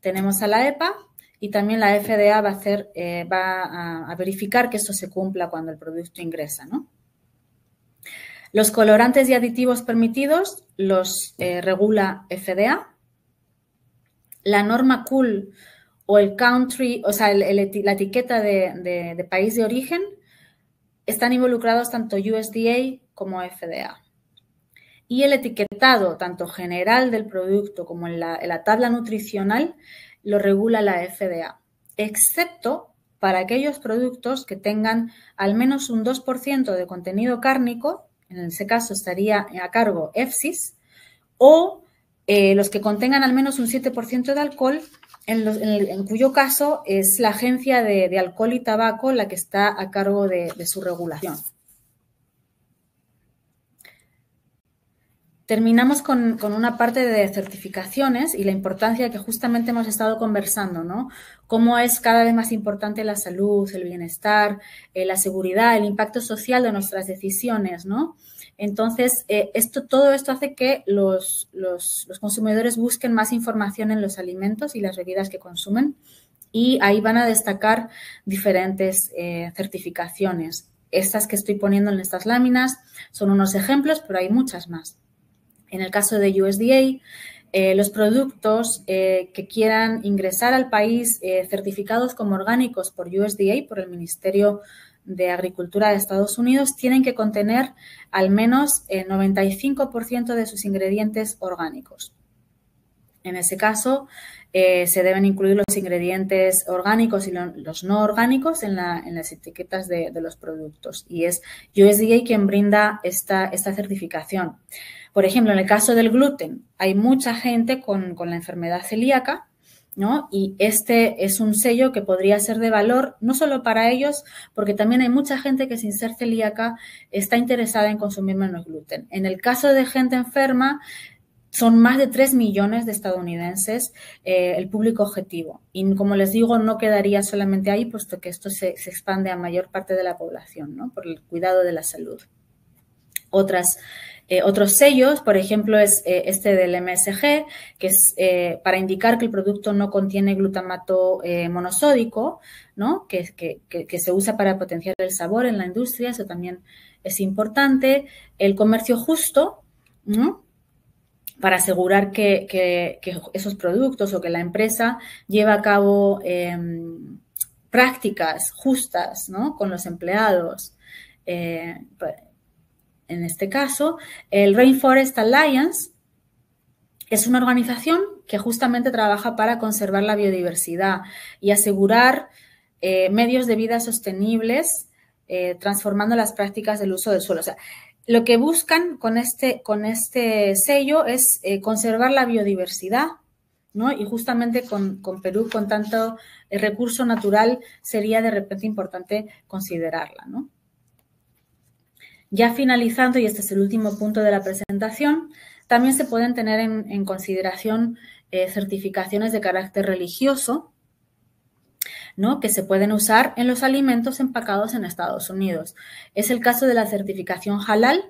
Tenemos a la EPA y también la FDA va eh, a, verificar que esto se cumpla cuando el producto ingresa, Los colorantes y aditivos permitidos los eh, regula FDA. La norma CUL cool o el country, o sea, la etiqueta de, país de origen, están involucrados tanto USDA como FDA. Y el etiquetado, tanto general del producto como en la, tabla nutricional, lo regula la FDA, excepto para aquellos productos que tengan al menos un 2% de contenido cárnico, en ese caso estaría a cargo EFSIS, o eh, los que contengan al menos un 7% de alcohol, en, cuyo caso es la Agencia de, Alcohol y Tabaco la que está a cargo de, su regulación. Terminamos con, una parte de certificaciones y la importancia que justamente hemos estado conversando, ¿no? Cómo es cada vez más importante la salud, el bienestar, eh, la seguridad, el impacto social de nuestras decisiones, ¿no? Entonces, eh, esto, todo esto hace que los, consumidores busquen más información en los alimentos y las bebidas que consumen y ahí van a destacar diferentes eh, certificaciones. Estas que estoy poniendo en estas láminas son unos ejemplos, pero hay muchas más. En el caso de USDA, eh, los productos que quieran ingresar al país certificados como orgánicos por USDA, por el Ministerio de Agricultura de Estados Unidos tienen que contener al menos el eh, 95% de sus ingredientes orgánicos. En ese caso, eh, se deben incluir los ingredientes orgánicos y los no orgánicos en, las etiquetas de, los productos. Y es USDA quien brinda esta, certificación. Por ejemplo, en el caso del gluten, hay mucha gente con la enfermedad celíaca ¿no? Y este es un sello que podría ser de valor no solo para ellos, porque también hay mucha gente que sin ser celíaca está interesada en consumir menos gluten. En el caso de gente enferma, son más de 3 millones de estadounidenses eh, el público objetivo. Y como les digo, no quedaría solamente ahí, puesto que esto se, expande a mayor parte de la población, ¿no? Por el cuidado de la salud. Otras eh, otros sellos, por ejemplo, es eh, este del MSG, que es eh, para indicar que el producto no contiene glutamato monosódico, ¿no? Que, que, que, se usa para potenciar el sabor en la industria, eso también es importante. El comercio justo, ¿no? para asegurar que, esos productos o que la empresa lleva a cabo em, prácticas justas ¿no? con los empleados en este caso, el Rainforest Alliance es una organización que justamente trabaja para conservar la biodiversidad y asegurar eh, medios de vida sostenibles, eh, transformando las prácticas del uso del suelo. O sea, lo que buscan con este, con este sello es eh, conservar la biodiversidad, ¿no? Y justamente con, con Perú, con tanto recurso natural, sería de repente importante considerarla, ¿no? Ya finalizando, y este es el último punto de la presentación, también se pueden tener en, consideración eh, certificaciones de carácter religioso, ¿no? que se pueden usar en los alimentos empacados en Estados Unidos. Es el caso de la certificación halal,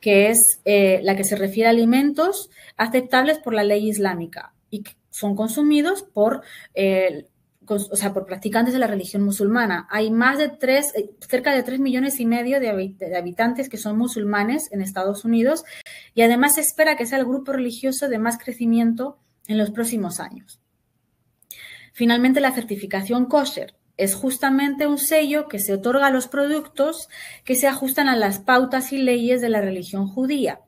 que es eh, la que se refiere a alimentos aceptables por la ley islámica y que son consumidos por el eh, o sea, por practicantes de la religión musulmana. Hay más de tres, eh, cerca de 3 millones y medio de habitantes que son musulmanes en Estados Unidos y además se espera que sea el grupo religioso de más crecimiento en los próximos años. Finalmente, la certificación kosher es justamente un sello que se otorga a los productos que se ajustan a las pautas y leyes de la religión judía.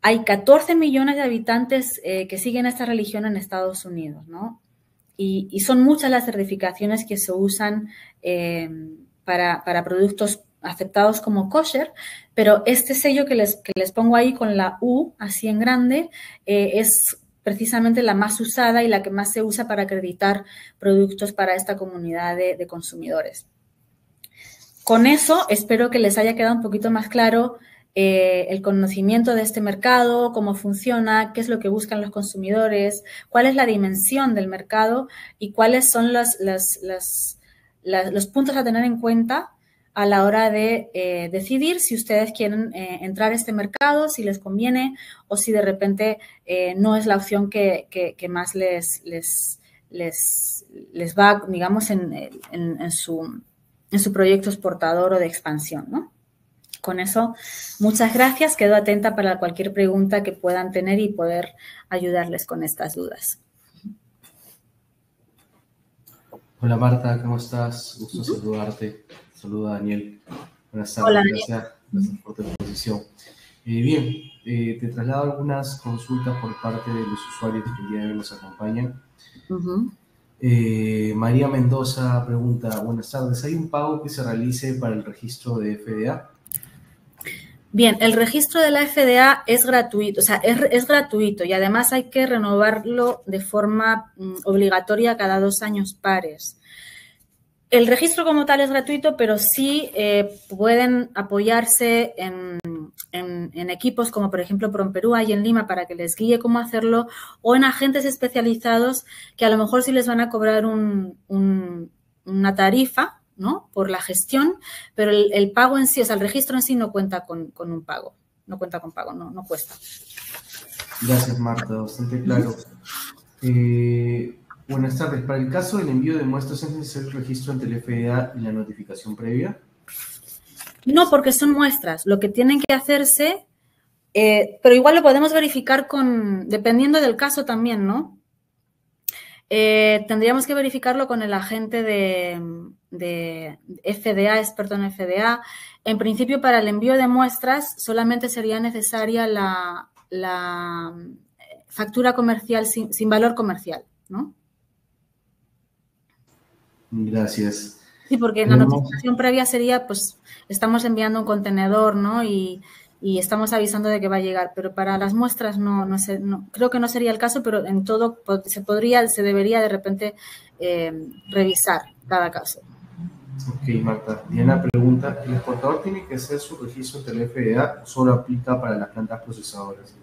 Hay 14 millones de habitantes eh, que siguen esta religión en Estados Unidos, ¿no? Y, son muchas las certificaciones que se usan eh, para, productos aceptados como kosher, pero este sello que les, pongo ahí con la U, así en grande, eh, es precisamente la más usada y la que más se usa para acreditar productos para esta comunidad de consumidores. Con eso espero que les haya quedado un poquito más claro eh, el conocimiento de este mercado, cómo funciona, qué es lo que buscan los consumidores, cuál es la dimensión del mercado y cuáles son los puntos a tener en cuenta a la hora de eh, decidir si ustedes quieren eh, entrar a este mercado, si les conviene o si de repente no es la opción que, más les, les, les, les, va, digamos, en, su, en su proyecto exportador o de expansión, ¿no? con eso, muchas gracias. Quedo atenta para cualquier pregunta que puedan tener y poder ayudarles con estas dudas. Hola Marta, ¿cómo estás? Gusto saludarte. Saluda a Daniel. Buenas tardes, gracias, por tu exposición. Eh, bien, eh, te traslado algunas consultas por parte de los usuarios que el día nos acompañan. Eh, María Mendoza pregunta, buenas tardes, ¿hay un pago que se realice para el registro de FDA? Bien, el registro de la FDA es gratuito, sea, es, gratuito y además hay que renovarlo de forma mm, obligatoria cada dos años pares. El registro como tal es gratuito, pero sí eh, pueden apoyarse en, equipos como por ejemplo Perú y en Lima para que les guíe cómo hacerlo o en agentes especializados que a lo mejor sí les van a cobrar una tarifa ¿no? Por la gestión, pero el, pago en sí, o sea, el registro en sí no cuenta con, un pago, no cuenta con pago, no, no cuesta. Gracias, Marta, bastante claro. Eh, buenas tardes. Para el caso del envío de muestras, ¿es necesario el registro ante el FDA y la notificación previa? No, porque son muestras. Lo que tienen que hacerse, eh, pero igual lo podemos verificar con, dependiendo del caso también, ¿no? Eh, tendríamos que verificarlo con el agente de, FDA, experto en FDA. En principio, para el envío de muestras solamente sería necesaria la, factura comercial sin, valor comercial, ¿no? Gracias. Sí, porque la notificación previa sería, pues, estamos enviando un contenedor, ¿no? Y, y estamos avisando de que va a llegar, pero para las muestras no, no, sé, creo que no sería el caso, pero en todo se podría, se debería de repente eh, revisar cada caso. Ok, Marta. Tiene una pregunta. ¿El exportador tiene que hacer su registro ante la FDA o solo aplica para las plantas procesadoras?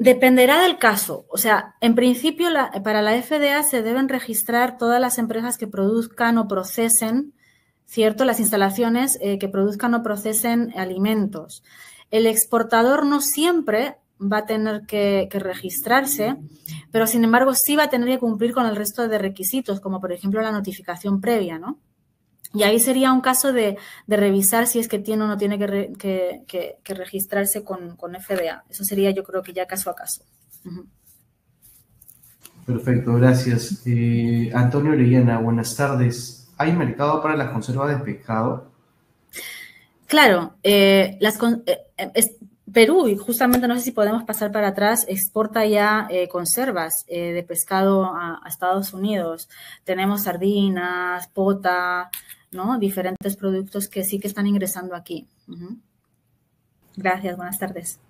Dependerá del caso. O sea, en principio para la FDA se deben registrar todas las empresas que produzcan o procesen ¿cierto? Las instalaciones eh, que produzcan o procesen alimentos. El exportador no siempre va a tener que, registrarse, pero sin embargo sí va a tener que cumplir con el resto de requisitos, como por ejemplo la notificación previa, ¿no? Y ahí sería un caso de, revisar si es que tiene o no tiene que, registrarse con, FDA. Eso sería yo creo que ya caso a caso. Perfecto, gracias. Eh, Antonio Orihuela, buenas tardes. ¿hay mercado para las conservas de pescado? Claro, eh, las, eh, eh, Perú, y justamente no sé si podemos pasar para atrás, exporta ya conservas de pescado a, Estados Unidos. Tenemos sardinas, pota, ¿no? Diferentes productos que sí que están ingresando aquí. Gracias, buenas tardes.